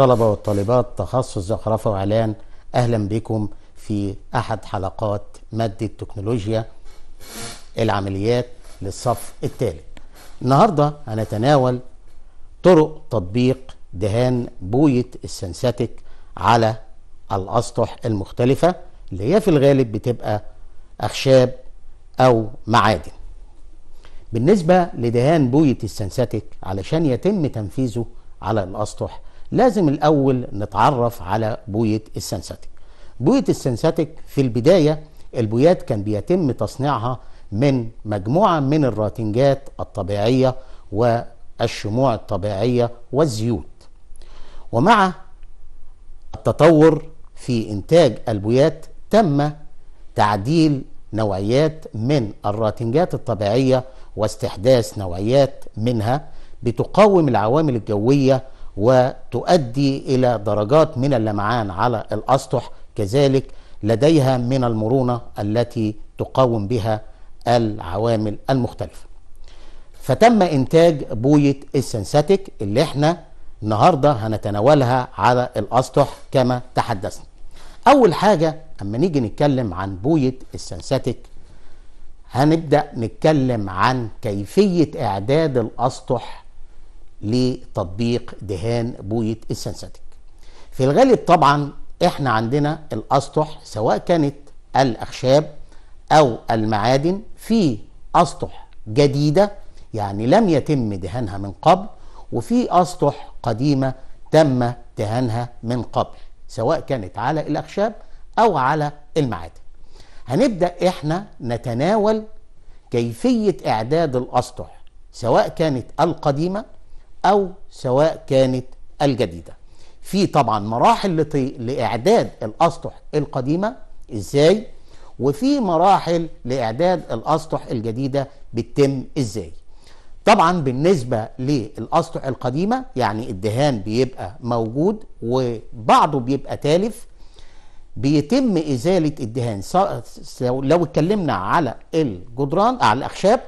الطلبة والطالبات تخصص زخرفة وإعلان أهلا بكم في أحد حلقات مادة تكنولوجيا العمليات للصف الثالث النهاردة هنتناول طرق تطبيق دهان بوية السنساتيك على الأسطح المختلفة اللي هي في الغالب بتبقى أخشاب أو معادن بالنسبة لدهان بوية السنساتيك علشان يتم تنفيذه على الأسطح لازم الأول نتعرف على بوية السنساتيك بوية السنساتيك في البداية البويات كان بيتم تصنيعها من مجموعة من الراتنجات الطبيعية والشموع الطبيعية والزيوت ومع التطور في إنتاج البويات تم تعديل نوعيات من الراتنجات الطبيعية واستحداث نوعيات منها بتقاوم العوامل الجوية وتؤدي إلى درجات من اللمعان على الأسطح كذلك لديها من المرونة التي تقاوم بها العوامل المختلفة فتم إنتاج بوية السنساتيك اللي احنا النهاردة هنتناولها على الأسطح كما تحدثنا أول حاجة أما نيجي نتكلم عن بوية السنساتيك هنبدأ نتكلم عن كيفية إعداد الأسطح لتطبيق دهان بويه السنساتيك في الغالب طبعا احنا عندنا الاسطح سواء كانت الاخشاب او المعادن في اسطح جديده يعني لم يتم دهانها من قبل وفي اسطح قديمه تم دهانها من قبل سواء كانت على الاخشاب او على المعادن هنبدا احنا نتناول كيفيه اعداد الاسطح سواء كانت القديمه أو سواء كانت الجديدة في طبعا مراحل لإعداد الأسطح القديمة إزاي وفي مراحل لإعداد الأسطح الجديدة بتتم إزاي طبعا بالنسبة للأسطح القديمة يعني الدهان بيبقى موجود وبعضه بيبقى تالف بيتم إزالة الدهان لو اتكلمنا على الجدران على الأخشاب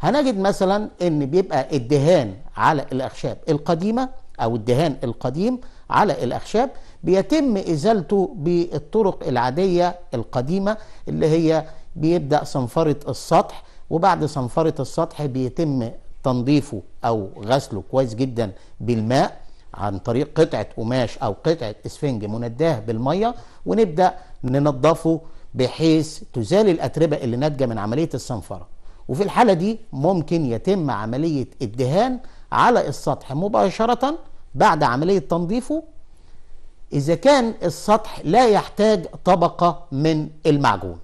هنجد مثلا ان بيبقى الدهان على الاخشاب القديمه او الدهان القديم على الاخشاب بيتم ازالته بالطرق العاديه القديمه اللي هي بيبدا صنفره السطح وبعد صنفره السطح بيتم تنظيفه او غسله كويس جدا بالماء عن طريق قطعه قماش او قطعه اسفنج منداه بالميه ونبدا ننظفه بحيث تزال الاتربه اللي ناتجه من عمليه الصنفره وفي الحالة دي ممكن يتم عملية الدهان على السطح مباشرة بعد عملية تنظيفه إذا كان السطح لا يحتاج طبقة من المعجون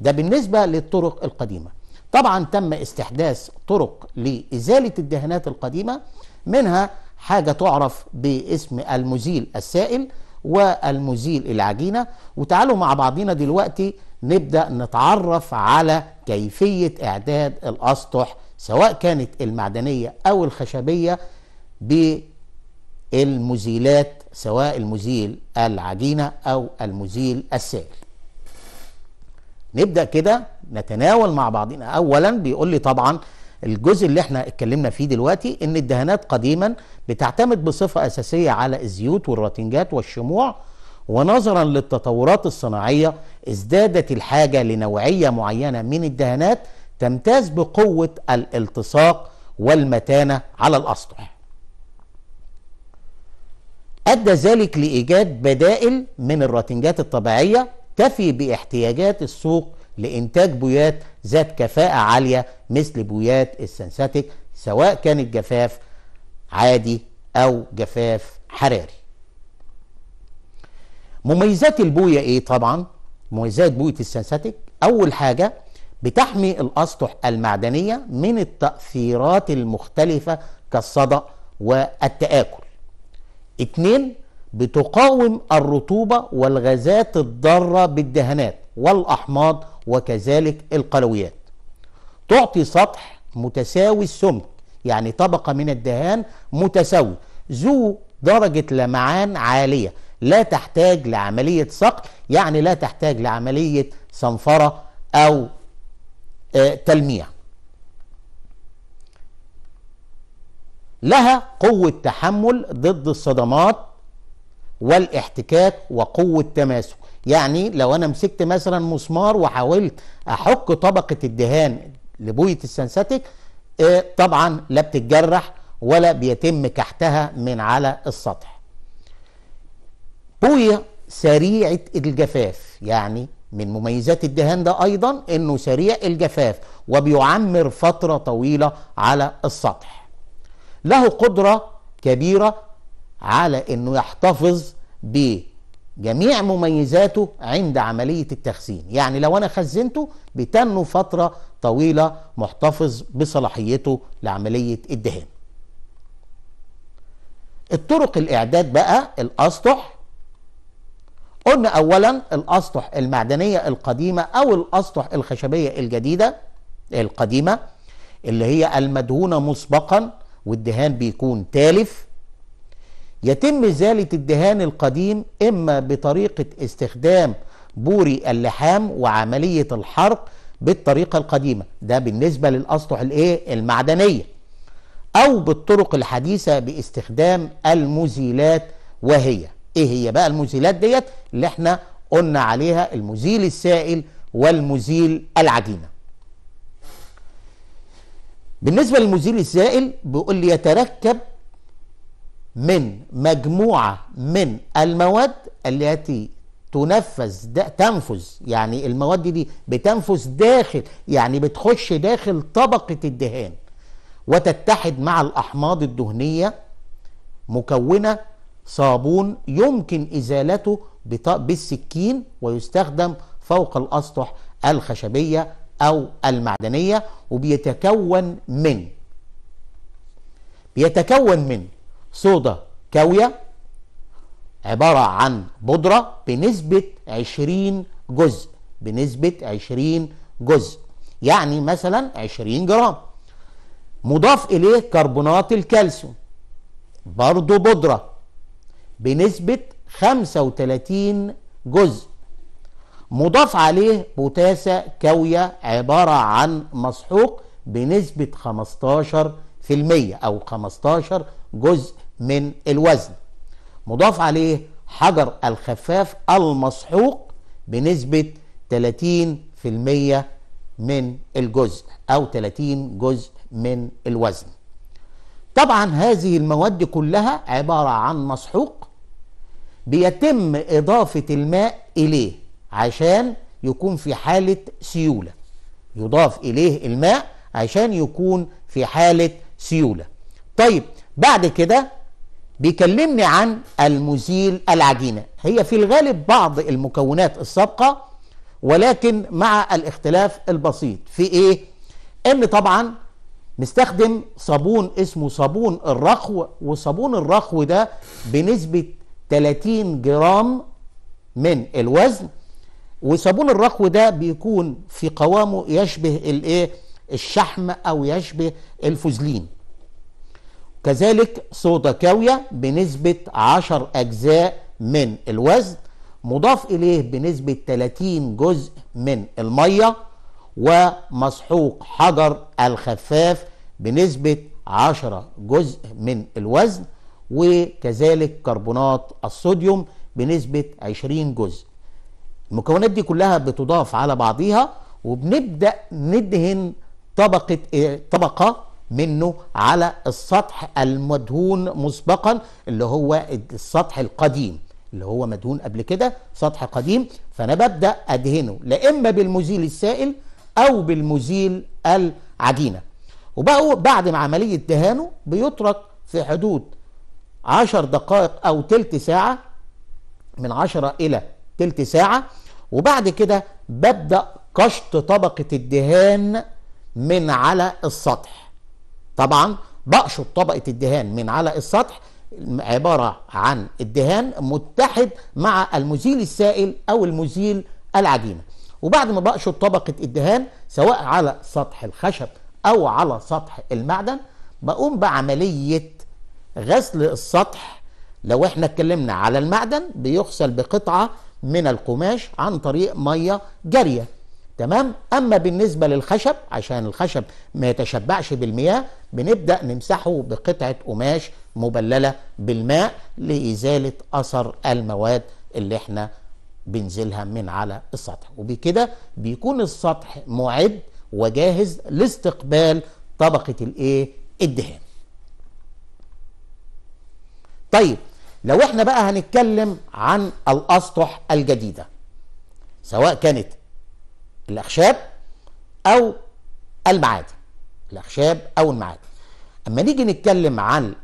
ده بالنسبة للطرق القديمة طبعا تم استحداث طرق لإزالة الدهانات القديمة منها حاجة تعرف باسم المزيل السائل والمزيل العجينة وتعالوا مع بعضنا دلوقتي نبدأ نتعرف على كيفية إعداد الأسطح سواء كانت المعدنية أو الخشبية بالمزيلات سواء المزيل العجينة أو المزيل السائل نبدأ كده نتناول مع بعضنا أولا بيقول لي طبعا الجزء اللي احنا اتكلمنا فيه دلوقتي ان الدهانات قديما بتعتمد بصفة أساسية على الزيوت والراتنجات والشموع ونظرا للتطورات الصناعية ازدادت الحاجة لنوعية معينة من الدهانات تمتاز بقوة الالتصاق والمتانة على الأسطح أدى ذلك لإيجاد بدائل من الراتنجات الطبيعية تفي باحتياجات السوق لإنتاج بويات ذات كفاءة عالية مثل بويات السنساتيك سواء كانت جفاف عادي أو جفاف حراري مميزات البويه ايه طبعا مميزات بويه السنساتيك اول حاجه بتحمي الاسطح المعدنيه من التاثيرات المختلفه كالصدأ والتآكل اتنين بتقاوم الرطوبة والغازات الضارة بالدهانات والأحماض وكذلك القلويات تعطي سطح متساوي السمك يعني طبقة من الدهان متساوي ذو درجة لمعان عالية لا تحتاج لعملية صقل يعني لا تحتاج لعملية صنفرة أو آه، تلميع لها قوة تحمل ضد الصدمات والاحتكاك وقوة تماسك يعني لو أنا مسكت مثلا مسمار وحاولت أحك طبقة الدهان لبوية السنساتيك آه، طبعا لا بتتجرح ولا بيتم كحتها من على السطح بويا سريعة الجفاف يعني من مميزات الدهان ده أيضا أنه سريع الجفاف وبيعمر فترة طويلة على السطح له قدرة كبيرة على أنه يحتفظ بجميع مميزاته عند عملية التخزين يعني لو أنا خزنته بتنه فترة طويلة محتفظ بصلاحيته لعملية الدهان الطرق الإعداد بقى الأسطح قلنا اولا الاسطح المعدنيه القديمه او الاسطح الخشبيه الجديده القديمه اللي هي المدهونه مسبقا والدهان بيكون تالف يتم ازاله الدهان القديم اما بطريقه استخدام بوري اللحام وعمليه الحرق بالطريقه القديمه ده بالنسبه للاسطح الايه المعدنيه او بالطرق الحديثه باستخدام المزيلات وهي ايه هي بقى المزيلات ديت اللي احنا قلنا عليها المزيل السائل والمزيل العجينه بالنسبه للمزيل السائل بيقول لي يتركب من مجموعه من المواد التي تنفذ دا تنفذ يعني المواد دي بتنفذ داخل يعني بتخش داخل طبقه الدهان وتتحد مع الاحماض الدهنيه مكونه صابون يمكن إزالته بالسكين ويستخدم فوق الأسطح الخشبية أو المعدنية وبيتكون من بيتكون من صودا كاوية عبارة عن بودرة بنسبة 20 جزء بنسبة 20 جزء يعني مثلا 20 جرام مضاف إليه كربونات الكالسيوم برضو بودرة بنسبة 35 جزء مضاف عليه بوتاسة كاوية عبارة عن مسحوق بنسبة 15% أو 15 جزء من الوزن مضاف عليه حجر الخفاف المسحوق بنسبة 30% من الجزء أو 30 جزء من الوزن طبعا هذه المواد كلها عبارة عن مسحوق بيتم إضافة الماء إليه عشان يكون في حالة سيولة يضاف إليه الماء عشان يكون في حالة سيولة طيب بعد كده بيكلمني عن المزيل العجينة هي في الغالب بعض المكونات السابقة ولكن مع الاختلاف البسيط في ايه ان طبعا مستخدم صابون اسمه صابون الرخو وصابون الرخو ده بنسبة 30 جرام من الوزن وصابون الرخو ده بيكون في قوامه يشبه الايه الشحم او يشبه الفوزلين كذلك صودا كاوية بنسبة 10 أجزاء من الوزن مضاف إليه بنسبة 30 جزء من المية ومسحوق حجر الخفاف بنسبة 10 جزء من الوزن وكذلك كربونات الصوديوم بنسبة 20 جزء المكونات دي كلها بتضاف على بعضيها وبنبدأ ندهن طبقة إيه، طبقة منه على السطح المدهون مسبقا اللي هو السطح القديم اللي هو مدهون قبل كده سطح قديم فأنا ببدأ أدهنه لا إما بالمزيل السائل أو بالمزيل العجينة وبقوا بعد ما عملية دهانه بيترك في حدود 10 دقائق أو تلت ساعة من 10 إلى تلت ساعة وبعد كده ببدأ قشط طبقة الدهان من على السطح طبعا بقشط طبقة الدهان من على السطح عبارة عن الدهان متحد مع المزيل السائل أو المزيل العجينة وبعد ما بقشط طبقة الدهان سواء على سطح الخشب أو على سطح المعدن بقوم بعملية غسل السطح لو احنا اتكلمنا على المعدن بيغسل بقطعه من القماش عن طريق ميه جاريه تمام اما بالنسبه للخشب عشان الخشب ما يتشبعش بالمياه بنبدا نمسحه بقطعه قماش مبلله بالماء لازاله اثر المواد اللي احنا بنزلها من على السطح وبكده بيكون السطح معد وجاهز لاستقبال طبقه الايه الدهان طيب لو احنا بقى هنتكلم عن الاسطح الجديده سواء كانت الاخشاب او المعادن الاخشاب او المعادن اما نيجي نتكلم عن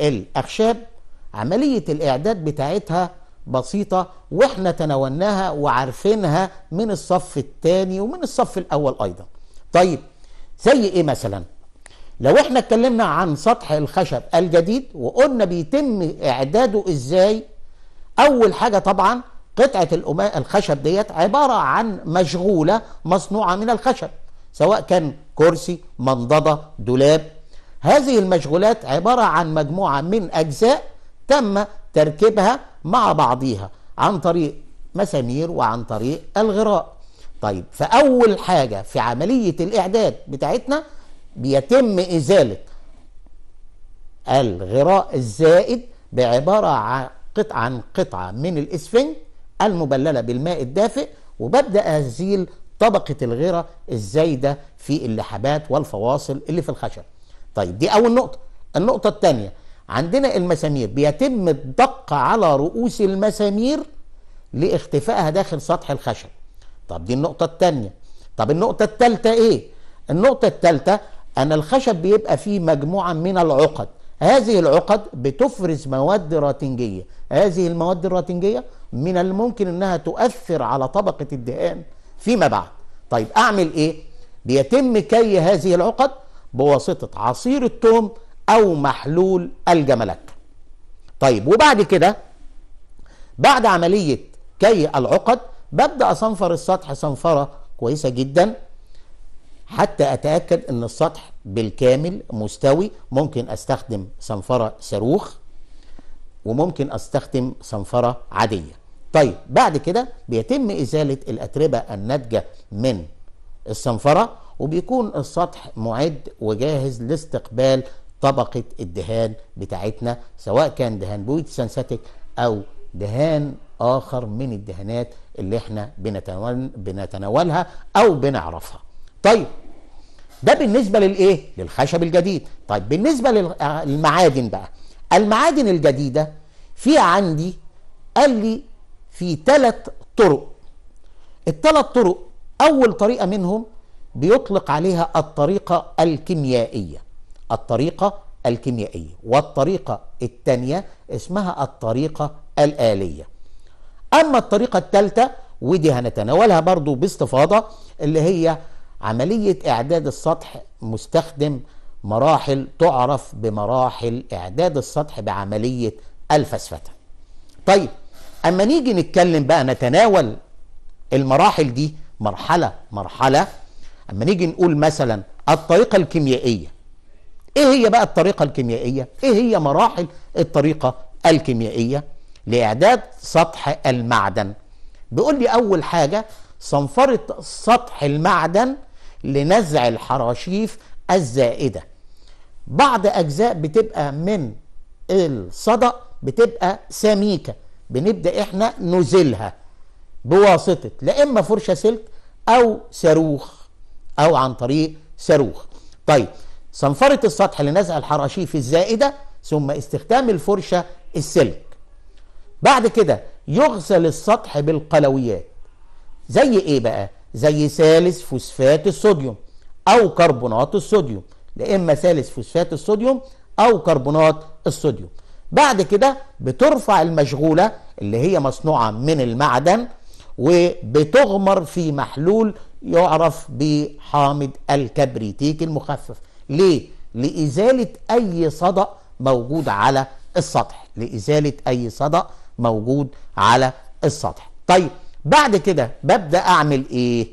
الاخشاب عمليه الاعداد بتاعتها بسيطه واحنا تناولناها وعارفينها من الصف الثاني ومن الصف الاول ايضا طيب زي ايه مثلا لو احنا اتكلمنا عن سطح الخشب الجديد وقلنا بيتم اعداده ازاي اول حاجه طبعا قطعه الخشب ديت عباره عن مشغوله مصنوعه من الخشب سواء كان كرسي منضده دولاب هذه المشغولات عباره عن مجموعه من اجزاء تم تركيبها مع بعضيها عن طريق مسامير وعن طريق الغراء طيب فاول حاجه في عمليه الاعداد بتاعتنا بيتم إزالة الغراء الزائد بعبارة عن قطعة عن قطعة من الإسفنج المبللة بالماء الدافئ وببدأ أزيل طبقة الغرة الزايدة في اللحبات والفواصل اللي في الخشب طيب دي أول نقطة النقطة الثانية عندنا المسامير بيتم الدق على رؤوس المسامير لاختفائها داخل سطح الخشب طب دي النقطة الثانية طب النقطة الثالثة إيه؟ النقطة الثالثة أن الخشب بيبقى فيه مجموعة من العقد هذه العقد بتفرز مواد راتنجية هذه المواد الراتنجية من الممكن أنها تؤثر على طبقة الدهان فيما بعد طيب أعمل إيه؟ بيتم كي هذه العقد بواسطة عصير التوم أو محلول الجملك طيب وبعد كده بعد عملية كي العقد ببدأ أصنفر السطح صنفرة كويسة جدا حتى أتأكد أن السطح بالكامل مستوي ممكن أستخدم صنفرة صاروخ وممكن أستخدم صنفرة عادية طيب بعد كده بيتم إزالة الأتربة الناتجة من الصنفرة وبيكون السطح معد وجاهز لاستقبال طبقة الدهان بتاعتنا سواء كان دهان بويت سانساتيك أو دهان آخر من الدهانات اللي احنا بنتناولها أو بنعرفها طيب ده بالنسبه للايه للخشب الجديد طيب بالنسبه آه، للمعادن بقى المعادن الجديده في عندي قال لي في ثلاث طرق الثلاث طرق اول طريقه منهم بيطلق عليها الطريقه الكيميائيه الطريقه الكيميائيه والطريقه الثانيه اسمها الطريقه الاليه اما الطريقه الثالثه ودي هنتناولها برضو باستفاضه اللي هي عملية إعداد السطح مستخدم مراحل تعرف بمراحل إعداد السطح بعملية الفسفتة طيب أما نيجي نتكلم بقى نتناول المراحل دي مرحلة مرحلة أما نيجي نقول مثلا الطريقة الكيميائية إيه هي بقى الطريقة الكيميائية؟ إيه هي مراحل الطريقة الكيميائية لإعداد سطح المعدن بيقول لي أول حاجة صنفرة سطح المعدن لنزع الحراشيف الزائده بعض اجزاء بتبقى من الصدأ بتبقى سميكه بنبدا احنا نزلها بواسطه لا اما فرشه سلك او صاروخ او عن طريق صاروخ طيب صنفره السطح لنزع الحراشيف الزائده ثم استخدام الفرشه السلك بعد كده يغسل السطح بالقلويات زي ايه بقى زي ثالث فوسفات الصوديوم او كربونات الصوديوم لا اما ثالث فوسفات الصوديوم او كربونات الصوديوم بعد كده بترفع المشغوله اللي هي مصنوعه من المعدن وبتغمر في محلول يعرف بحامض الكبريتيك المخفف ليه لازاله اي صدأ موجود على السطح لازاله اي صدأ موجود على السطح طيب بعد كده ببدا اعمل ايه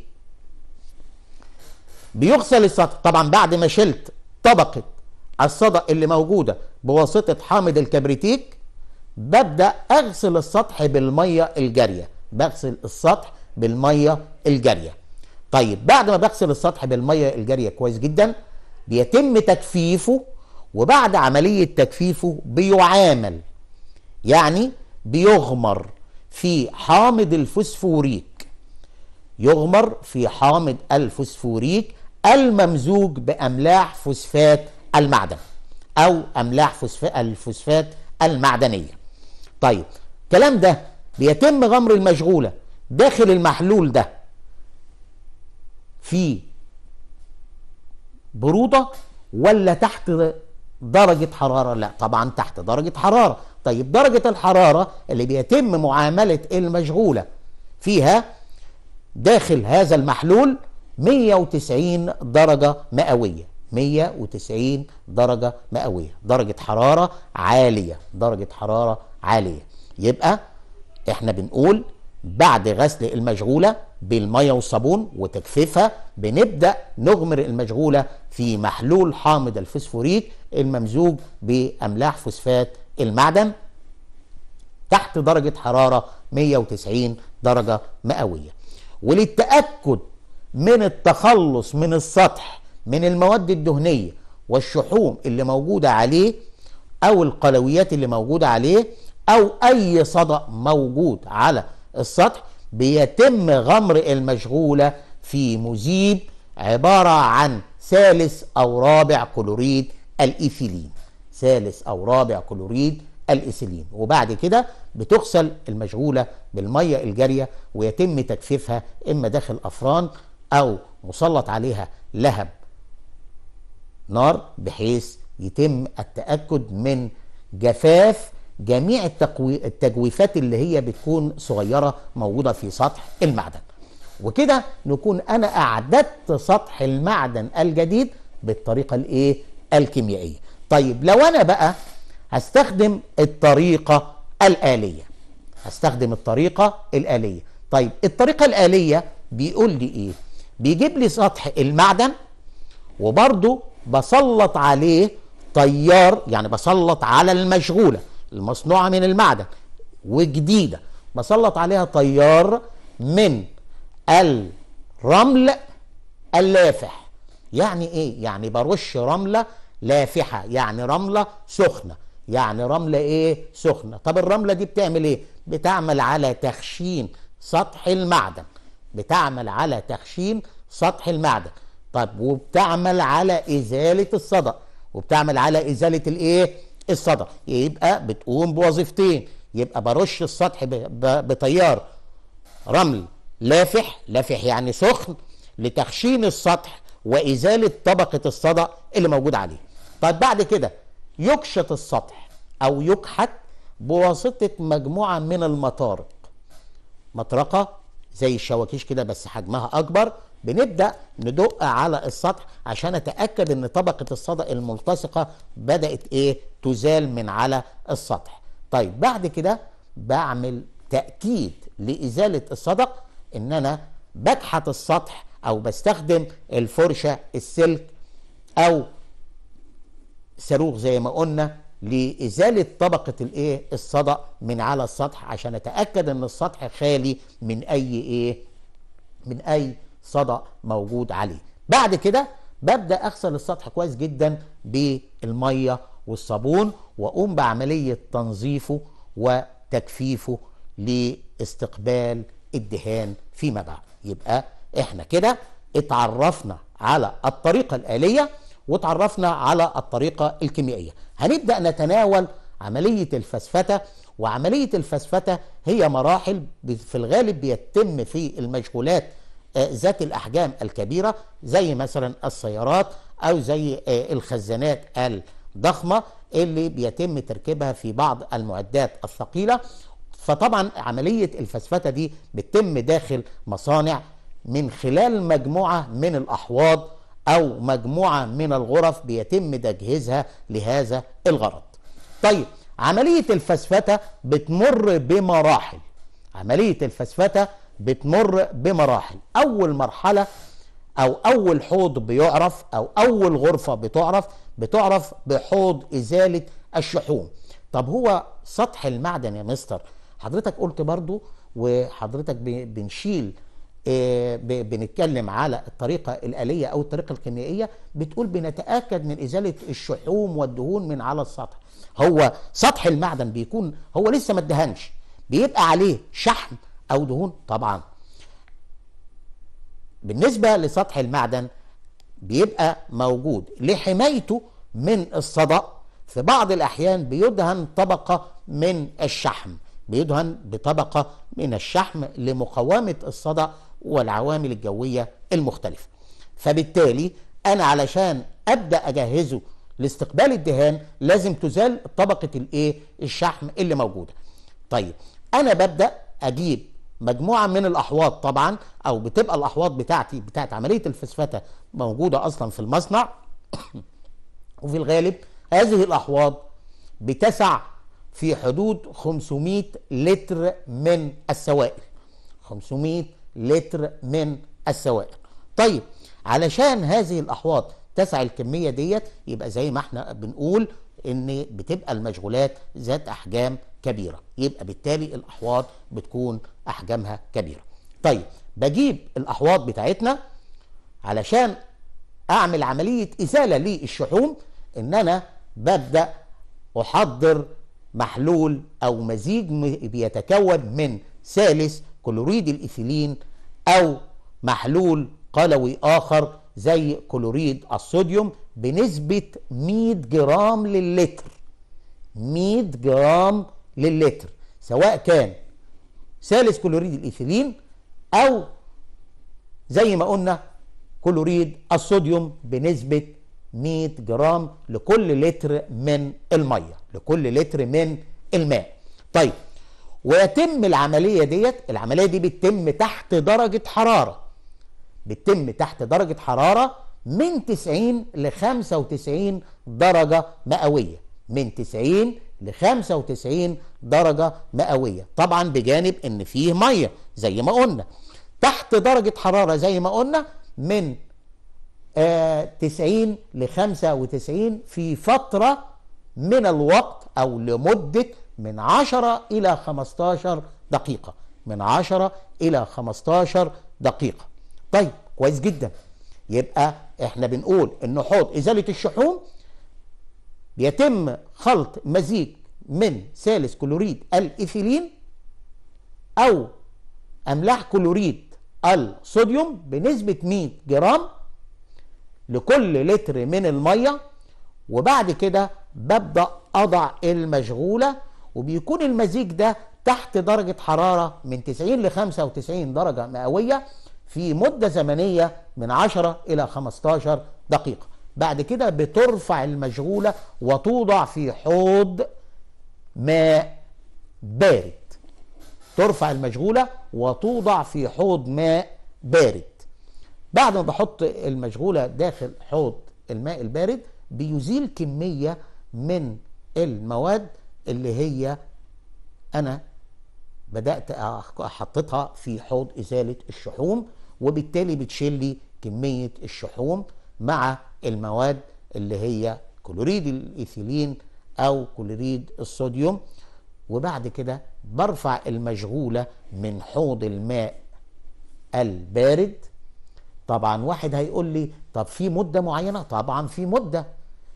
بيغسل السطح طبعا بعد ما شلت طبقه الصدأ اللي موجوده بواسطه حامض الكبريتيك ببدا اغسل السطح بالميه الجاريه بغسل السطح بالميه الجاريه طيب بعد ما بغسل السطح بالميه الجاريه كويس جدا بيتم تجفيفه وبعد عمليه تجفيفه بيعامل يعني بيغمر في حامض الفوسفوريك يغمر في حامض الفوسفوريك الممزوج بأملاح فوسفات المعدن أو أملاح الفوسفات المعدنية طيب الكلام ده بيتم غمر المشغولة داخل المحلول ده في برودة ولا تحت درجة حرارة لا طبعا تحت درجة حرارة طيب درجة الحرارة اللي بيتم معاملة المشغولة فيها داخل هذا المحلول 190 درجة مئوية 190 درجة مئوية درجة حرارة عالية درجة حرارة عالية يبقى احنا بنقول بعد غسل المشغولة بالمية والصابون وتجفيفها بنبدأ نغمر المشغولة في محلول حامض الفسفوريك الممزوج بأملاح فوسفات المعدن تحت درجة حرارة 190 درجة مئوية وللتأكد من التخلص من السطح من المواد الدهنية والشحوم اللي موجودة عليه أو القلويات اللي موجودة عليه أو أي صدأ موجود على السطح بيتم غمر المشغولة في مذيب عبارة عن ثالث أو رابع كلوريد الإيثيلين ثالث أو رابع كلوريد الإيثيلين وبعد كده بتغسل المشغولة بالمية الجارية ويتم تجفيفها إما داخل أفران أو مسلط عليها لهب نار بحيث يتم التأكد من جفاف جميع التقوي... التجويفات اللي هي بتكون صغيرة موجودة في سطح المعدن وكده نكون أنا أعددت سطح المعدن الجديد بالطريقة الإيه؟ الكيميائية طيب لو انا بقى هستخدم الطريقه الاليه هستخدم الطريقه الاليه طيب الطريقه الاليه بيقول لي ايه بيجيب لي سطح المعدن وبرضه بسلط عليه طيار يعني بسلط على المشغوله المصنوعه من المعدن وجديده بسلط عليها طيار من الرمل اللافح يعني ايه يعني برش رمله لافحه يعني رمله سخنه يعني رمله ايه سخنه طب الرمله دي بتعمل ايه بتعمل على تخشين سطح المعدن بتعمل على تخشين سطح المعدن طب وبتعمل على ازاله الصدأ وبتعمل على ازاله الايه الصدأ يبقى بتقوم بوظيفتين يبقى برش السطح بتيار رمل لافح لافح يعني سخن لتخشين السطح وازاله طبقه الصدأ اللي موجود عليه طيب بعد كده يكشط السطح او يكحت بواسطه مجموعه من المطارق مطرقه زي الشواكيش كده بس حجمها اكبر بنبدا ندق على السطح عشان اتاكد ان طبقه الصدأ الملتصقه بدات ايه تزال من على السطح طيب بعد كده بعمل تاكيد لازاله الصدق ان انا بكحت السطح او بستخدم الفرشه السلك او صاروخ زي ما قلنا لازاله طبقه الايه الصدأ من على السطح عشان اتاكد ان السطح خالي من اي ايه من اي صدأ موجود عليه بعد كده ببدا اغسل السطح كويس جدا بالميه والصابون واقوم بعمليه تنظيفه وتجفيفه لاستقبال الدهان فيما بعد يبقى احنا كده اتعرفنا على الطريقه الاليه وتعرفنا على الطريقة الكيميائية هنبدأ نتناول عملية الفسفتة وعملية الفسفتة هي مراحل في الغالب بيتم في المجهولات آه، ذات الأحجام الكبيرة زي مثلا السيارات أو زي آه، الخزانات الضخمة اللي بيتم تركيبها في بعض المعدات الثقيلة فطبعا عملية الفسفتة دي بتتم داخل مصانع من خلال مجموعة من الأحواض أو مجموعة من الغرف بيتم تجهيزها لهذا الغرض طيب عملية الفسفتة بتمر بمراحل عملية الفسفتة بتمر بمراحل أول مرحلة أو أول حوض بيعرف أو أول غرفة بتعرف بتعرف بحوض إزالة الشحوم طب هو سطح المعدن يا مستر حضرتك قلت برضو وحضرتك بنشيل آه، بنتكلم على الطريقة الآلية أو الطريقة الكيميائية بتقول بنتأكد من إزالة الشحوم والدهون من على السطح هو سطح المعدن بيكون هو لسه ما ادهنش بيبقى عليه شحم أو دهون طبعا بالنسبة لسطح المعدن بيبقى موجود لحمايته من الصدأ في بعض الأحيان بيدهن طبقة من الشحم بيدهن بطبقة من الشحم لمقاومة الصدأ والعوامل الجويه المختلفه فبالتالي انا علشان ابدا اجهزه لاستقبال الدهان لازم تزال طبقه الايه الشحم اللي موجوده طيب انا ببدا اجيب مجموعه من الاحواض طبعا او بتبقى الاحواض بتاعتي بتاعت عمليه الفسفته موجوده اصلا في المصنع وفي الغالب هذه الاحواض بتسع في حدود 500 لتر من السوائل 500 لتر من السوائل طيب علشان هذه الأحواض تسع الكمية ديت يبقى زي ما احنا بنقول ان بتبقى المشغولات ذات احجام كبيره يبقى بالتالي الاحواض بتكون احجامها كبيره طيب بجيب الاحواض بتاعتنا علشان اعمل عمليه ازاله للشحوم ان انا ببدا احضر محلول او مزيج بيتكون من ثالث كلوريد الإيثيلين أو محلول قلوي آخر زي كلوريد الصوديوم بنسبة 100 جرام للتر 100 جرام للتر سواء كان ثالث كلوريد الإيثيلين أو زي ما قلنا كلوريد الصوديوم بنسبة 100 جرام لكل لتر من المية لكل لتر من الماء طيب ويتم العملية ديت العملية دي بتتم تحت درجة حرارة بتتم تحت درجة حرارة من 90 ل 95 درجة مئوية من 90 ل 95 درجة مئوية طبعا بجانب ان فيه مية زي ما قلنا تحت درجة حرارة زي ما قلنا من آه 90 ل 95 في فترة من الوقت او لمدة من 10 إلى 15 دقيقة من 10 إلى 15 دقيقة طيب كويس جدا يبقى احنا بنقول ان حوض ازاله الشحوم بيتم خلط مزيج من ثالث كلوريد الايثيلين او املاح كلوريد الصوديوم بنسبه 100 جرام لكل لتر من الميه وبعد كده ببدا اضع المشغوله وبيكون المزيج ده تحت درجة حرارة من 90 ل 95 درجة مئوية في مدة زمنية من 10 إلى 15 دقيقة بعد كده بترفع المشغولة وتوضع في حوض ماء بارد ترفع المشغولة وتوضع في حوض ماء بارد بعد ما بحط المشغولة داخل حوض الماء البارد بيزيل كمية من المواد اللي هي أنا بدأت احطتها في حوض إزالة الشحوم وبالتالي بتشيل لي كمية الشحوم مع المواد اللي هي كلوريد الإيثيلين أو كلوريد الصوديوم وبعد كده برفع المشغولة من حوض الماء البارد طبعا واحد هيقول لي طب في مدة معينة طبعا في مدة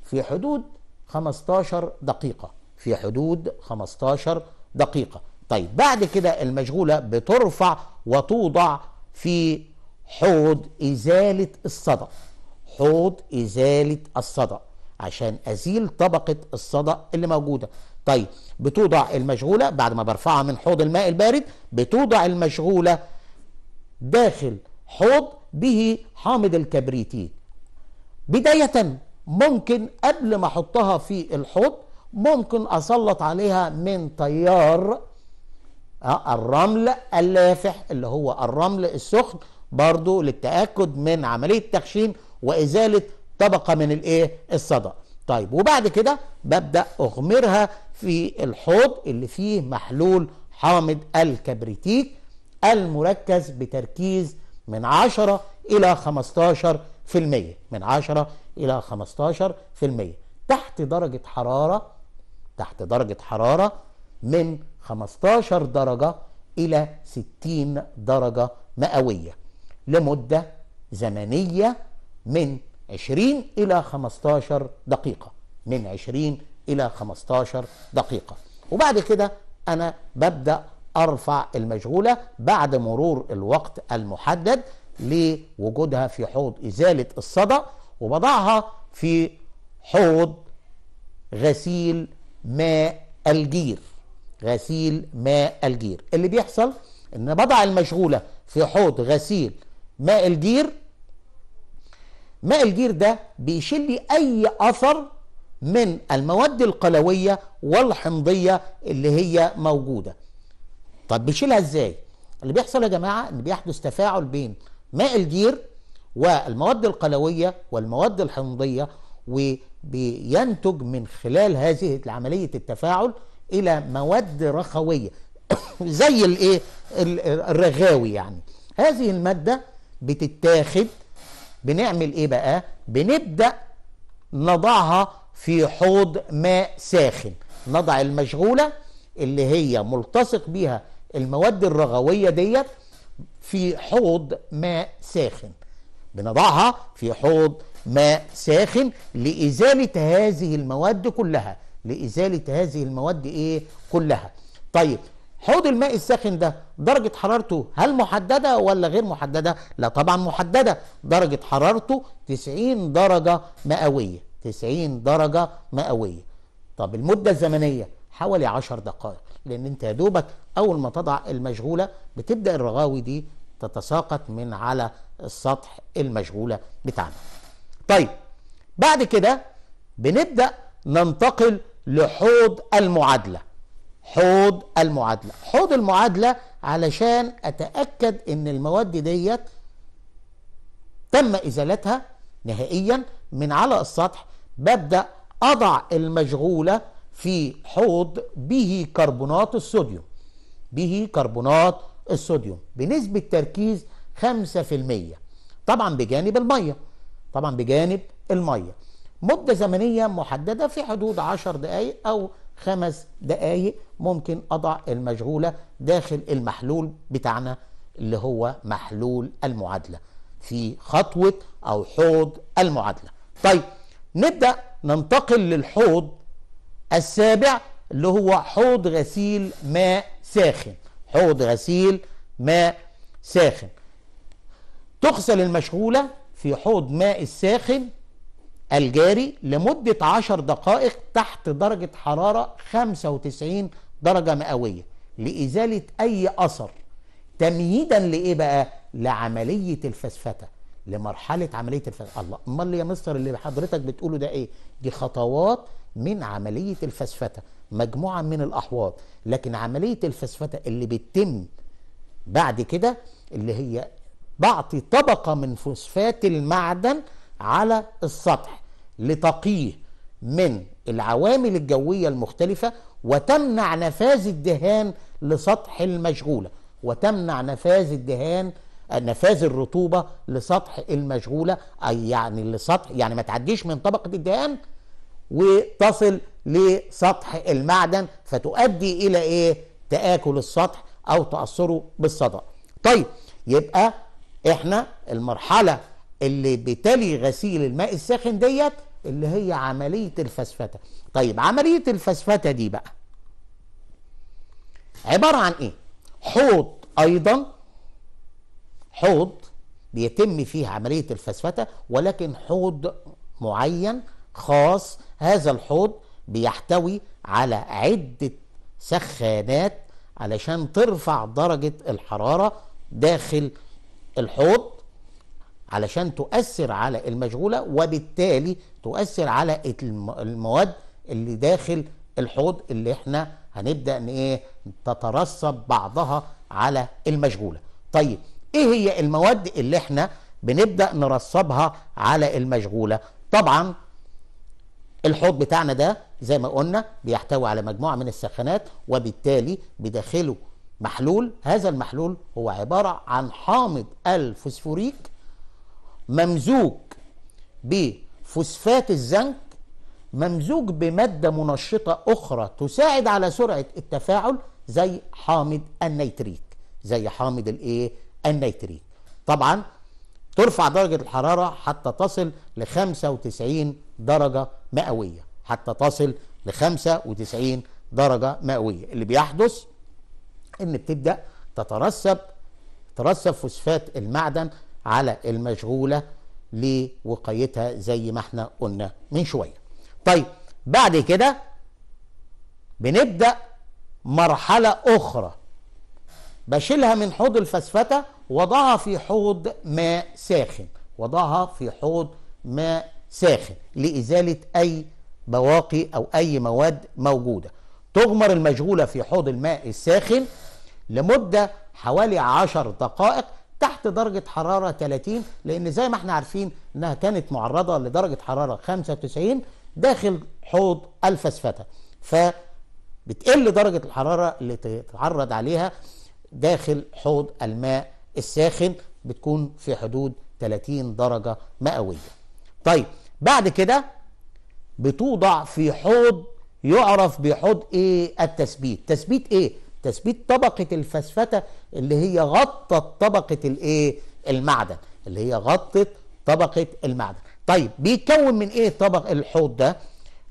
في حدود 15 دقيقة في حدود 15 دقيقة طيب بعد كده المشغولة بترفع وتوضع في حوض إزالة الصدى حوض إزالة الصدى عشان أزيل طبقة الصدى اللي موجودة طيب بتوضع المشغولة بعد ما برفعها من حوض الماء البارد بتوضع المشغولة داخل حوض به حامض الكبريتين بداية ممكن قبل ما احطها في الحوض ممكن اسلط عليها من تيار آه، الرمل اللافح اللي هو الرمل السخن برضو للتاكد من عمليه تخشين وازاله طبقه من الايه الصدى طيب وبعد كده ببدا اغمرها في الحوض اللي فيه محلول حامض الكبريتيك المركز بتركيز من 10 الى 15 من 10 إلى 15 تحت درجة حرارة تحت درجة حرارة من 15 درجة إلى 60 درجة مئوية لمدة زمنية من 20 إلى 15 دقيقة من 20 إلى 15 دقيقة وبعد كده أنا ببدأ أرفع المشغولة بعد مرور الوقت المحدد لوجودها في حوض إزالة الصدى وبضعها في حوض غسيل ماء الجير غسيل ماء الجير اللي بيحصل ان بضع المشغولة في حوض غسيل ماء الجير ماء الجير ده بيشيل لي اي اثر من المواد القلوية والحمضية اللي هي موجودة طب بيشيلها ازاي اللي بيحصل يا جماعة ان بيحدث تفاعل بين ماء الجير والمواد القلوية والمواد الحمضية و بينتج من خلال هذه عملية التفاعل إلى مواد رخوية زي الايه الرغاوي يعني هذه المادة بتتاخد بنعمل ايه بقى بنبدأ نضعها في حوض ماء ساخن نضع المشغولة اللي هي ملتصق بها المواد الرغوية ديت في حوض ماء ساخن بنضعها في حوض ماء ساخن لإزالة هذه المواد كلها لإزالة هذه المواد إيه كلها طيب حوض الماء الساخن ده درجة حرارته هل محددة ولا غير محددة؟ لا طبعا محددة درجة حرارته 90 درجة مئوية 90 درجة مئوية طب المدة الزمنية حوالي 10 دقائق لأن أنت يا دوبك أول ما تضع المشغولة بتبدأ الرغاوي دي تتساقط من على السطح المشغولة بتاعنا طيب بعد كده بنبدأ ننتقل لحوض المعادلة حوض المعادلة حوض المعادلة علشان أتأكد إن المواد ديت تم إزالتها نهائيا من على السطح ببدأ أضع المشغولة في حوض به كربونات الصوديوم به كربونات الصوديوم بنسبة تركيز 5% طبعا بجانب المية طبعا بجانب الميه مده زمنيه محدده في حدود 10 دقائق او خمس دقائق ممكن اضع المشغوله داخل المحلول بتاعنا اللي هو محلول المعادله في خطوه او حوض المعادله طيب نبدا ننتقل للحوض السابع اللي هو حوض غسيل ماء ساخن حوض غسيل ماء ساخن تغسل المشغولة في حوض ماء الساخن الجاري لمدة عشر دقائق تحت درجة حرارة 95 درجة مئوية لإزالة أي أثر تمهيدا لإيه بقى؟ لعملية الفسفتة لمرحلة عملية الفسفتة الله أمال يا مستر اللي حضرتك بتقوله ده إيه؟ دي خطوات من عملية الفسفتة مجموعة من الأحواض لكن عملية الفسفتة اللي بتتم بعد كده اللي هي بعطي طبقة من فوسفات المعدن على السطح لتقيه من العوامل الجوية المختلفة وتمنع نفاذ الدهان لسطح المشغولة وتمنع نفاذ الدهان نفاذ الرطوبة لسطح المشغولة أي يعني لسطح يعني ما تعديش من طبقة الدهان وتصل لسطح المعدن فتؤدي إلى إيه؟ تآكل السطح أو تأثره بالصدأ. طيب يبقى احنا المرحله اللي بتلي غسيل الماء الساخن ديت اللي هي عمليه الفسفته طيب عمليه الفسفته دي بقى عباره عن ايه حوض ايضا حوض بيتم فيه عمليه الفسفته ولكن حوض معين خاص هذا الحوض بيحتوي على عده سخانات علشان ترفع درجه الحراره داخل الحوض علشان تؤثر على المشغولة وبالتالي تؤثر على المواد اللي داخل الحوض اللي احنا هنبدأ ان ايه تترسب بعضها على المشغولة طيب ايه هي المواد اللي احنا بنبدأ نرسبها على المشغولة طبعا الحوض بتاعنا ده زي ما قلنا بيحتوي على مجموعة من السخانات وبالتالي بداخله محلول هذا المحلول هو عبارة عن حامض الفوسفوريك ممزوج بفوسفات الزنك ممزوج بمادة منشطة أخرى تساعد على سرعة التفاعل زي حامض النيتريك زي حامض الايه النيتريك طبعا ترفع درجة الحرارة حتى تصل ل 95 درجة مئوية حتى تصل ل 95 درجة مئوية اللي بيحدث ان بتبدا تترسب ترسب فوسفات المعدن على المشغوله لوقايتها زي ما احنا قلنا من شويه. طيب بعد كده بنبدا مرحله اخرى بشيلها من حوض الفسفتة وضعها في حوض ماء ساخن وضعها في حوض ماء ساخن لإزالة أي بواقي أو أي مواد موجودة تغمر المشغولة في حوض الماء الساخن لمدة حوالي 10 دقائق تحت درجة حرارة 30 لأن زي ما احنا عارفين أنها كانت معرضة لدرجة حرارة 95 داخل حوض الفسفتة فبتقل درجة الحرارة اللي تتعرض عليها داخل حوض الماء الساخن بتكون في حدود 30 درجة مئوية طيب بعد كده بتوضع في حوض يعرف بحوض ايه التثبيت تثبيت ايه تثبيت طبقة الفسفتة اللي هي غطت طبقة الايه المعدن اللي هي غطت طبقة المعدن طيب بيتكون من ايه طبق الحوض ده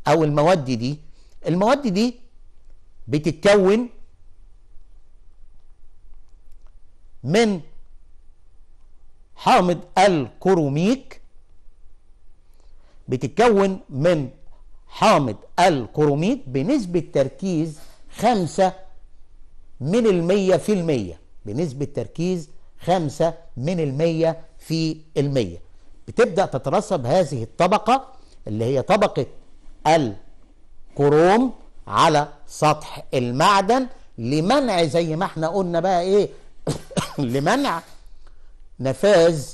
او المواد دي المواد دي بتتكون من حامض الكروميك بتتكون من حامض الكروميك بنسبة تركيز 5 من المية في المية بنسبة تركيز خمسة من المية في المية بتبدأ تترسب هذه الطبقة اللي هي طبقة الكروم على سطح المعدن لمنع زي ما احنا قلنا بقى ايه لمنع نفاذ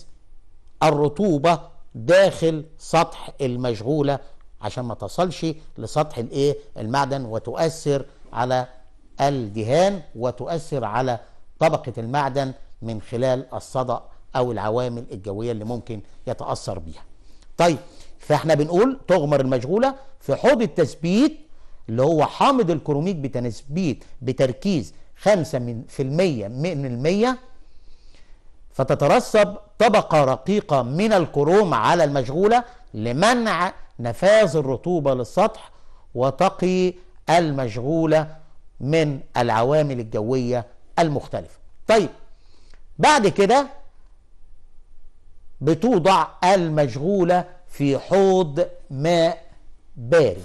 الرطوبة داخل سطح المشغولة عشان ما تصلش لسطح الايه المعدن وتؤثر على الدهان وتؤثر على طبقة المعدن من خلال الصدأ أو العوامل الجوية اللي ممكن يتأثر بيها طيب فاحنا بنقول تغمر المشغولة في حوض التثبيت اللي هو حامض الكروميت بتثبيت بتركيز 5% من في المية من المية فتترسب طبقة رقيقة من الكروم على المشغولة لمنع نفاذ الرطوبة للسطح وتقي المشغولة من العوامل الجوية المختلفة طيب بعد كده بتوضع المشغولة في حوض ماء بارد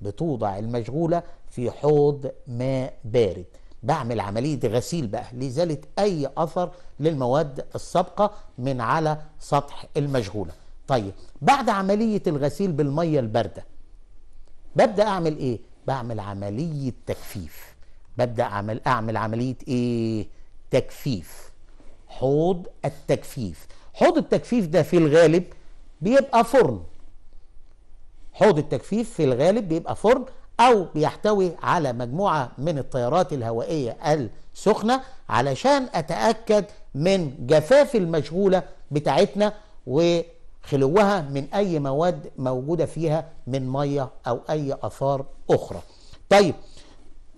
بتوضع المشغولة في حوض ماء بارد بعمل عملية غسيل بقى لإزالة أي أثر للمواد السابقة من على سطح المشغولة طيب بعد عملية الغسيل بالمية الباردة ببدأ أعمل إيه؟ بعمل عملية تجفيف ببدأ أعمل أعمل عملية إيه؟ تجفيف حوض التجفيف حوض التجفيف ده في الغالب بيبقى فرن حوض التجفيف في الغالب بيبقى فرن أو بيحتوي على مجموعة من التيارات الهوائية السخنة علشان أتأكد من جفاف المشغولة بتاعتنا و خلوها من أي مواد موجودة فيها من مية أو أي أثار أخرى طيب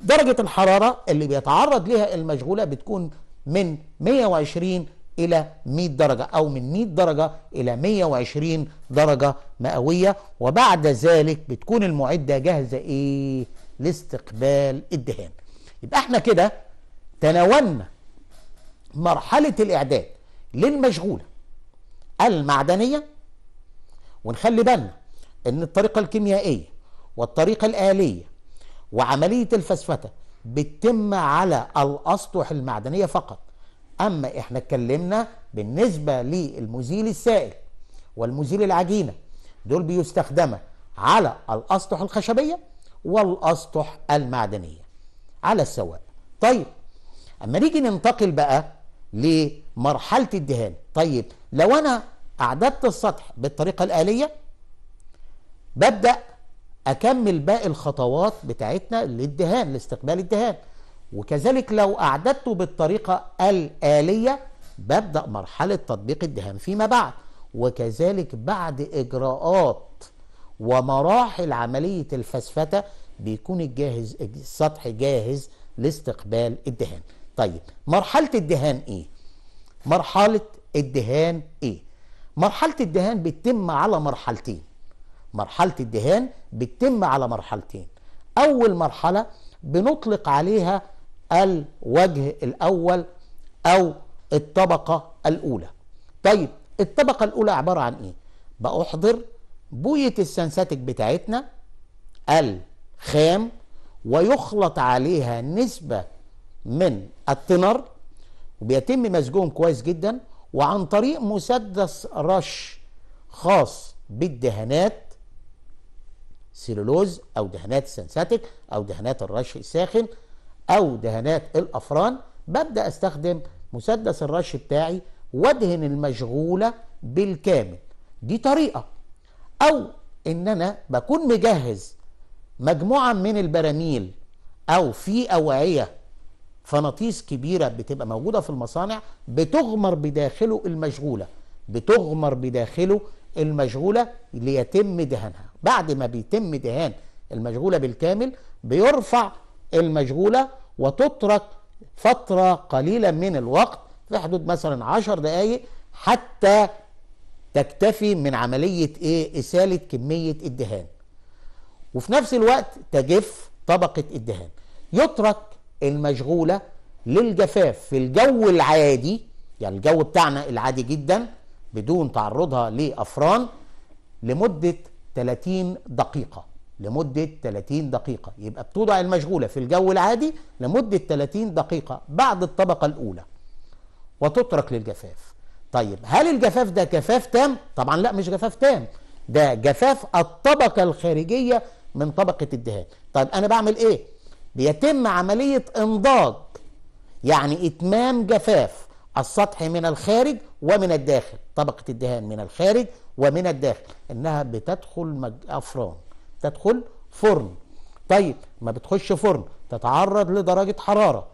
درجة الحرارة اللي بيتعرض لها المشغولة بتكون من 120 إلى 100 درجة أو من 100 درجة إلى 120 درجة مئوية وبعد ذلك بتكون المعدة جاهزة إيه لاستقبال الدهان يبقى احنا كده تناولنا مرحلة الإعداد للمشغولة المعدنية ونخلي بالنا ان الطريقه الكيميائيه والطريقه الاليه وعمليه الفسفته بتتم على الاسطح المعدنيه فقط اما احنا اتكلمنا بالنسبه للمزيل السائل والمزيل العجينه دول بيستخدما على الاسطح الخشبيه والاسطح المعدنيه على السواء طيب اما نيجي ننتقل بقى لمرحله الدهان طيب لو انا أعددت السطح بالطريقة الآلية ببدأ أكمل باقي الخطوات بتاعتنا للدهان لاستقبال الدهان وكذلك لو أعددته بالطريقة الآلية ببدأ مرحلة تطبيق الدهان فيما بعد وكذلك بعد إجراءات ومراحل عملية الفسفتة بيكون الجاهز السطح جاهز لاستقبال الدهان طيب مرحلة الدهان إيه؟ مرحلة الدهان إيه؟ مرحله الدهان بتتم على مرحلتين مرحله الدهان بتتم على مرحلتين اول مرحله بنطلق عليها الوجه الاول او الطبقه الاولى طيب الطبقه الاولى عباره عن ايه بأحضر بوية السنساتك بتاعتنا الخام ويخلط عليها نسبة من التنر وبيتم مسجون كويس جدا وعن طريق مسدس رش خاص بالدهانات سيلولوز أو دهانات السنساتيك أو دهانات الرش الساخن أو دهانات الأفران ببدأ أستخدم مسدس الرش بتاعي وادهن المشغولة بالكامل دي طريقة أو إن أنا بكون مجهز مجموعة من البراميل أو في أوعية فناطيس كبيره بتبقى موجوده في المصانع بتغمر بداخله المشغوله بتغمر بداخله المشغوله ليتم دهانها بعد ما بيتم دهان المشغوله بالكامل بيرفع المشغوله وتترك فتره قليله من الوقت في حدود مثلا 10 دقائق حتى تكتفي من عمليه ايه اساله كميه الدهان وفي نفس الوقت تجف طبقه الدهان يترك المشغوله للجفاف في الجو العادي يعني الجو بتاعنا العادي جدا بدون تعرضها لافران لمده 30 دقيقه لمده 30 دقيقه يبقى بتوضع المشغوله في الجو العادي لمده 30 دقيقه بعد الطبقه الاولى وتترك للجفاف طيب هل الجفاف ده جفاف تام طبعا لا مش جفاف تام ده جفاف الطبقه الخارجيه من طبقه الدهان طيب انا بعمل ايه بيتم عملية انضاج يعني إتمام جفاف السطح من الخارج ومن الداخل طبقة الدهان من الخارج ومن الداخل إنها بتدخل أفران تدخل فرن طيب ما بتخش فرن تتعرض لدرجة حرارة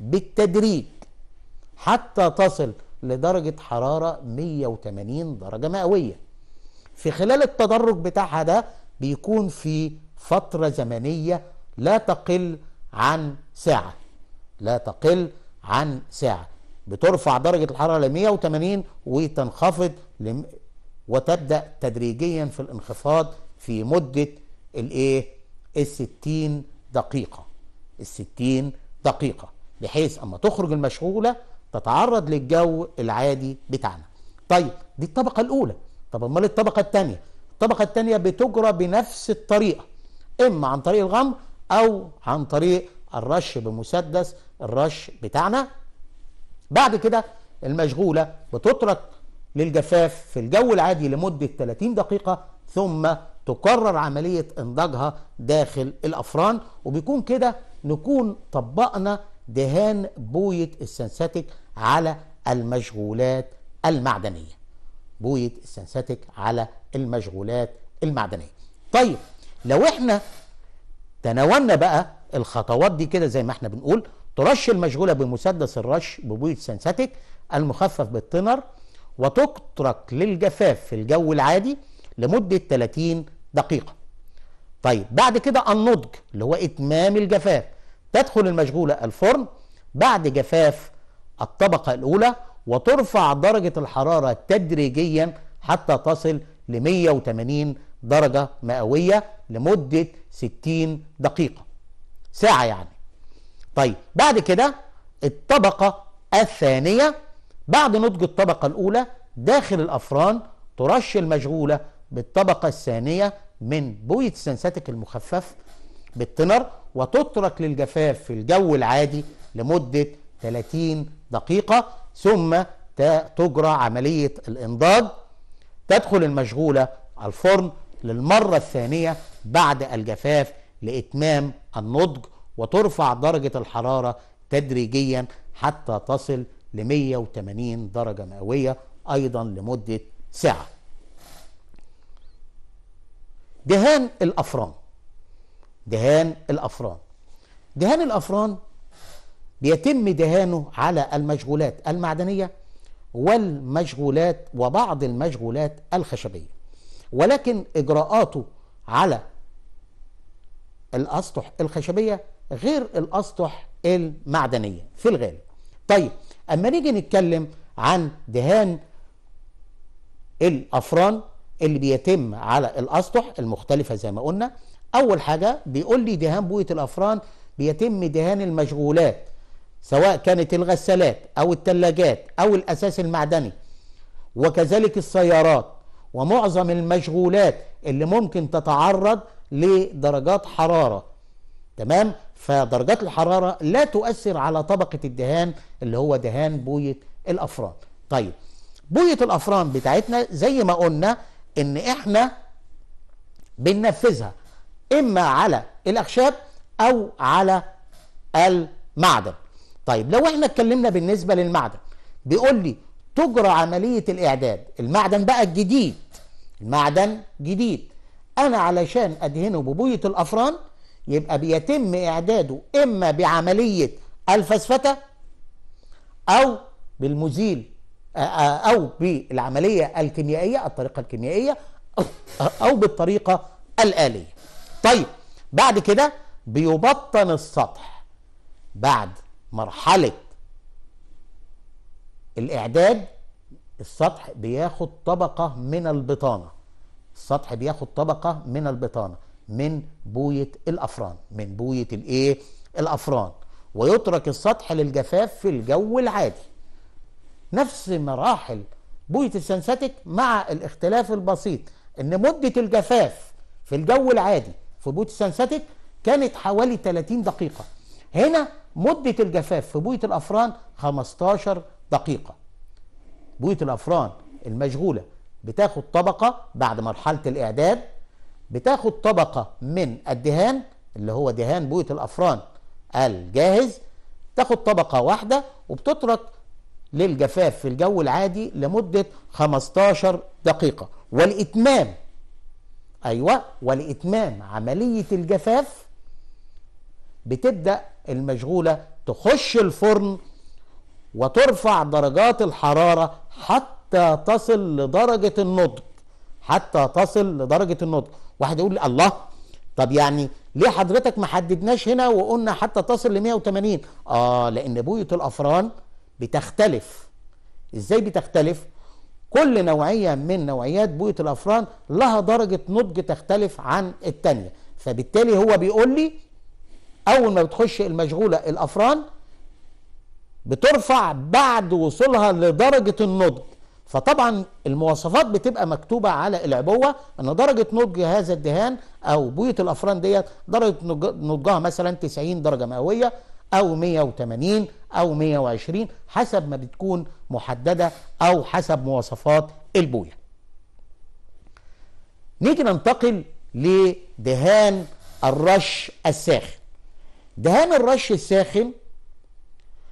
بالتدريج حتى تصل لدرجة حرارة 180 درجة مئوية في خلال التدرج بتاعها ده بيكون في فترة زمنية لا تقل عن ساعة لا تقل عن ساعة بترفع درجة الحرارة ل 180 وتنخفض وتبدأ تدريجيا في الانخفاض في مدة الايه ال 60 دقيقة ال 60 دقيقة بحيث اما تخرج المشغولة تتعرض للجو العادي بتاعنا طيب دي الطبقة الأولى طب امال الطبقة الثانية الطبقة الثانية بتجرى بنفس الطريقة اما عن طريق الغمر او عن طريق الرش بمسدس الرش بتاعنا بعد كده المشغولة بتترك للجفاف في الجو العادي لمدة 30 دقيقة ثم تكرر عملية انضاجها داخل الأفران وبيكون كده نكون طبقنا دهان بوية السنساتيك على المشغولات المعدنية بوية السنساتيك على المشغولات المعدنية طيب لو احنا تناولنا بقى الخطوات دي كده زي ما احنا بنقول ترش المشغوله بمسدس الرش ببويد سنساتيك المخفف بالتنر وتترك للجفاف في الجو العادي لمده 30 دقيقه. طيب بعد كده النضج اللي هو اتمام الجفاف تدخل المشغوله الفرن بعد جفاف الطبقه الاولى وترفع درجه الحراره تدريجيا حتى تصل ل 180 درجة مئوية لمدة 60 دقيقة ساعة يعني طيب بعد كده الطبقة الثانية بعد نضج الطبقة الأولى داخل الأفران ترش المشغولة بالطبقة الثانية من بوية السنساتيك المخفف بالتنر وتترك للجفاف في الجو العادي لمدة 30 دقيقة ثم تجرى عملية الإنضاج تدخل المشغولة الفرن للمرة الثانية بعد الجفاف لإتمام النضج وترفع درجة الحرارة تدريجيا حتى تصل ل 180 درجة مئوية أيضا لمدة ساعة دهان الأفران دهان الأفران دهان الأفران بيتم دهانه على المشغولات المعدنية والمشغولات وبعض المشغولات الخشبيه ولكن إجراءاته على الأسطح الخشبية غير الأسطح المعدنية في الغالب طيب أما نيجي نتكلم عن دهان الأفران اللي بيتم على الأسطح المختلفة زي ما قلنا أول حاجة بيقول لي دهان بوية الأفران بيتم دهان المشغولات سواء كانت الغسالات أو الثلاجات أو الأساس المعدني وكذلك السيارات ومعظم المشغولات اللي ممكن تتعرض لدرجات حرارة تمام فدرجات الحرارة لا تؤثر على طبقة الدهان اللي هو دهان بوية الأفران طيب بوية الأفران بتاعتنا زي ما قلنا إن إحنا بننفذها إما على الأخشاب أو على المعدن طيب لو إحنا اتكلمنا بالنسبة للمعدن بيقول لي تجرى عملية الإعداد المعدن بقى الجديد المعدن جديد أنا علشان أدهنه ببوية الأفران يبقى بيتم إعداده إما بعملية الفسفتة أو بالمزيل أو بالعملية الكيميائية الطريقة الكيميائية أو بالطريقة الآلية طيب بعد كده بيبطن السطح بعد مرحلة الاعداد السطح بياخد طبقه من البطانه السطح بياخد طبقه من البطانه من بويه الافران من بويه الايه الافران ويترك السطح للجفاف في الجو العادي نفس مراحل بويه السنساتيك مع الاختلاف البسيط ان مده الجفاف في الجو العادي في بويه السنساتيك كانت حوالي 30 دقيقه هنا مده الجفاف في بويه الافران 15 دقيقة بوية الأفران المشغولة بتاخد طبقة بعد مرحلة الإعداد بتاخد طبقة من الدهان اللي هو دهان بوية الأفران الجاهز تاخد طبقة واحدة وبتترك للجفاف في الجو العادي لمدة 15 دقيقة والإتمام أيوة والإتمام عملية الجفاف بتبدأ المشغولة تخش الفرن وترفع درجات الحرارة حتى تصل لدرجة النضج حتى تصل لدرجة النضج واحد يقول لي الله طب يعني ليه حضرتك ما حددناش هنا وقلنا حتى تصل ل 180 اه لان بويه الافران بتختلف ازاي بتختلف كل نوعيه من نوعيات بويه الافران لها درجه نضج تختلف عن الثانيه فبالتالي هو بيقول لي اول ما بتخش المشغوله الافران بترفع بعد وصولها لدرجة النضج فطبعا المواصفات بتبقى مكتوبة على العبوة أن درجة نضج هذا الدهان أو بوية الأفران ديت درجة نضجها مثلا 90 درجة مئوية أو 180 أو 120 حسب ما بتكون محددة أو حسب مواصفات البوية نيجي ننتقل لدهان الرش الساخن دهان الرش الساخن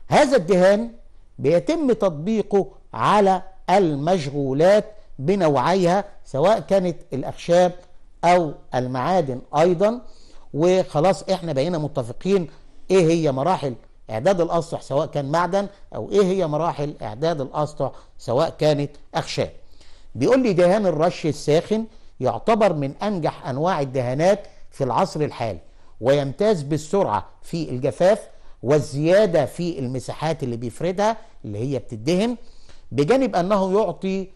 هذا الدهان بيتم تطبيقه على المشغولات بنوعيها سواء كانت الأخشاب أو المعادن أيضا وخلاص احنا بقينا متفقين ايه هي مراحل اعداد الاسطح سواء كان معدن او ايه هي مراحل اعداد الاسطح سواء كانت اخشاب بيقول لي دهان الرش الساخن يعتبر من انجح انواع الدهانات في العصر الحالي ويمتاز بالسرعه في الجفاف والزيادة في المساحات اللي بيفردها اللي هي بتدهن بجانب أنه يعطي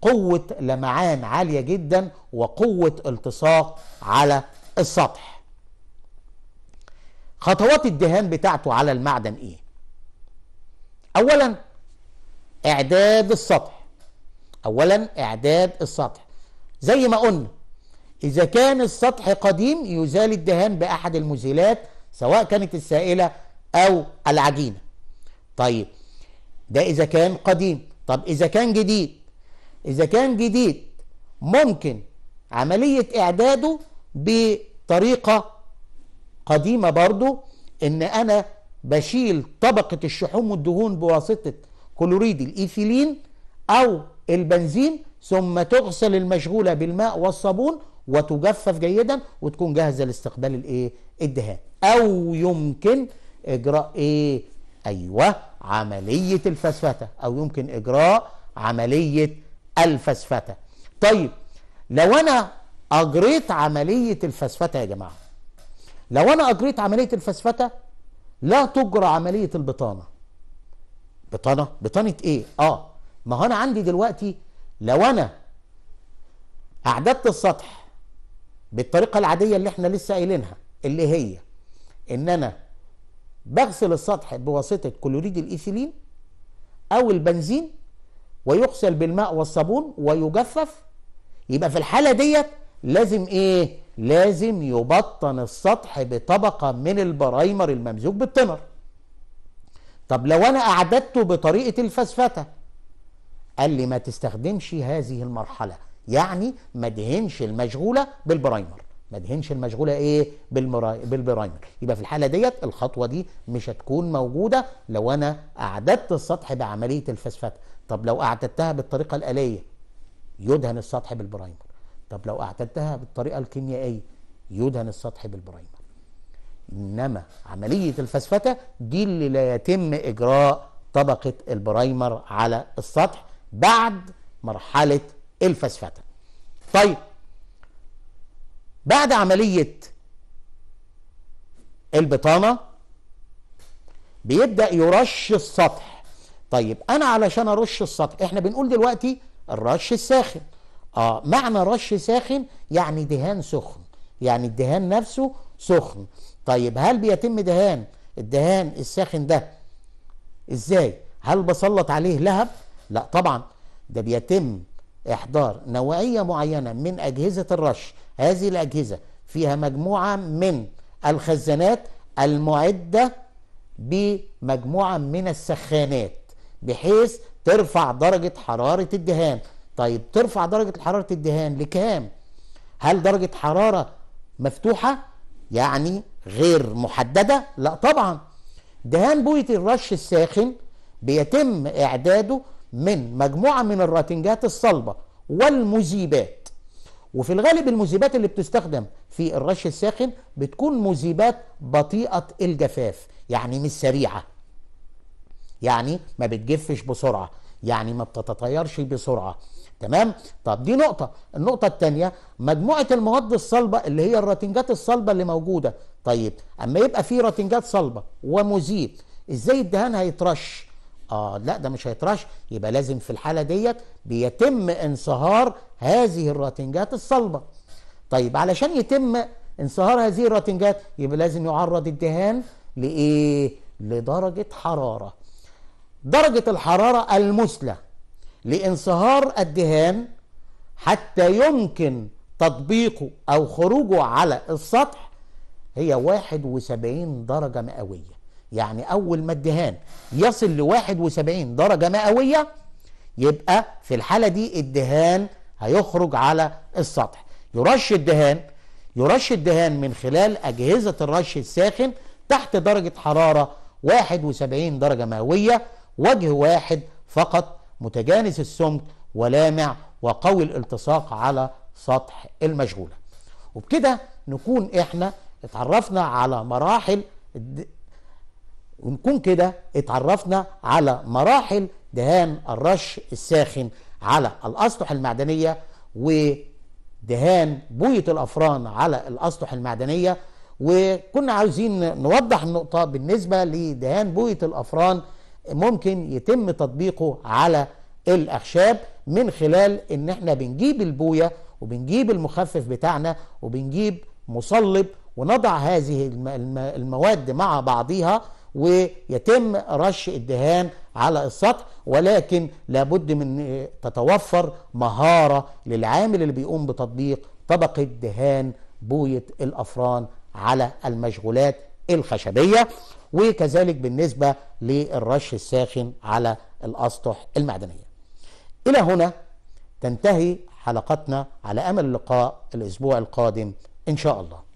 قوة لمعان عالية جدا وقوة التصاق على السطح خطوات الدهان بتاعته على المعدن ايه اولا اعداد السطح اولا اعداد السطح زي ما قلنا اذا كان السطح قديم يزال الدهان باحد المزيلات سواء كانت السائلة أو العجينة طيب ده إذا كان قديم طب إذا كان جديد إذا كان جديد ممكن عملية إعداده بطريقة قديمة برضو إن أنا بشيل طبقة الشحوم والدهون بواسطة كلوريد الإيثيلين أو البنزين ثم تغسل المشغولة بالماء والصابون وتجفف جيدا وتكون جاهزه لاستقبال الايه الدهان او يمكن اجراء ايه ايوه عمليه الفسفته او يمكن اجراء عمليه الفسفته طيب لو انا اجريت عمليه الفسفته يا جماعه لو انا اجريت عمليه الفسفته لا تجرى عمليه البطانه بطانه بطانه ايه اه ما هو انا عندي دلوقتي لو انا اعددت السطح بالطريقه العاديه اللي احنا لسه قايلينها اللي هي ان انا بغسل السطح بواسطه كلوريد الايثيلين او البنزين ويغسل بالماء والصابون ويجفف يبقى في الحاله ديت لازم ايه لازم يبطن السطح بطبقه من البرايمر الممزوج بالتمر. طب لو انا اعددته بطريقه الفسفته قال لي ما تستخدمش هذه المرحله يعني ما دهنش المشغوله بالبرايمر ما دهنش المشغوله ايه بالبرايمر يبقى في الحاله ديت الخطوه دي مش هتكون موجوده لو انا اعددت السطح بعمليه الفسفات طب لو اعددتها بالطريقه الاليه يدهن السطح بالبرايمر طب لو اعددتها بالطريقه الكيميائيه يدهن السطح بالبرايمر انما عمليه الفسفته دي اللي لا يتم اجراء طبقه البرايمر على السطح بعد مرحله الفسفتة طيب بعد عملية البطانة بيبدأ يرش السطح طيب أنا علشان أرش السطح إحنا بنقول دلوقتي الرش الساخن آه معنى رش ساخن يعني دهان سخن يعني الدهان نفسه سخن طيب هل بيتم دهان الدهان الساخن ده ازاي هل بسلط عليه لهب لا طبعا ده بيتم إحضار نوعية معينة من أجهزة الرش هذه الأجهزة فيها مجموعة من الخزانات المعدة بمجموعة من السخانات بحيث ترفع درجة حرارة الدهان طيب ترفع درجة حرارة الدهان لكام؟ هل درجة حرارة مفتوحة؟ يعني غير محددة؟ لا طبعا دهان بوية الرش الساخن بيتم إعداده من مجموعة من الراتنجات الصلبة والمذيبات وفي الغالب المذيبات اللي بتستخدم في الرش الساخن بتكون مذيبات بطيئة الجفاف يعني مش سريعة يعني ما بتجفش بسرعة يعني ما بتتطيرش بسرعة تمام طب دي نقطة النقطة الثانية مجموعة المواد الصلبة اللي هي الراتنجات الصلبة اللي موجودة طيب أما يبقى في راتنجات صلبة ومذيب ازاي الدهان هيترش اه لا ده مش هيترش يبقى لازم في الحاله ديت بيتم انصهار هذه الراتنجات الصلبه طيب علشان يتم انصهار هذه الراتنجات يبقى لازم يعرض الدهان لايه لدرجه حراره درجه الحراره المثلى لانصهار الدهان حتى يمكن تطبيقه او خروجه على السطح هي 71 درجه مئويه يعني أول ما الدهان يصل ل 71 درجة مئوية يبقى في الحالة دي الدهان هيخرج على السطح يرش الدهان يرش الدهان من خلال أجهزة الرش الساخن تحت درجة حرارة 71 درجة مئوية وجه واحد فقط متجانس السمك ولامع وقوي الالتصاق على سطح المشغولة وبكده نكون احنا اتعرفنا على مراحل ونكون كده اتعرفنا على مراحل دهان الرش الساخن على الأسطح المعدنية ودهان بوية الأفران على الأسطح المعدنية وكنا عاوزين نوضح النقطة بالنسبة لدهان بوية الأفران ممكن يتم تطبيقه على الأخشاب من خلال إن إحنا بنجيب البوية وبنجيب المخفف بتاعنا وبنجيب مصلب ونضع هذه المواد مع بعضيها ويتم رش الدهان على السطح ولكن لابد من تتوفر مهارة للعامل اللي بيقوم بتطبيق طبقة دهان بوية الأفران على المشغولات الخشبية وكذلك بالنسبة للرش الساخن على الأسطح المعدنية إلى هنا تنتهي حلقتنا على أمل اللقاء الأسبوع القادم إن شاء الله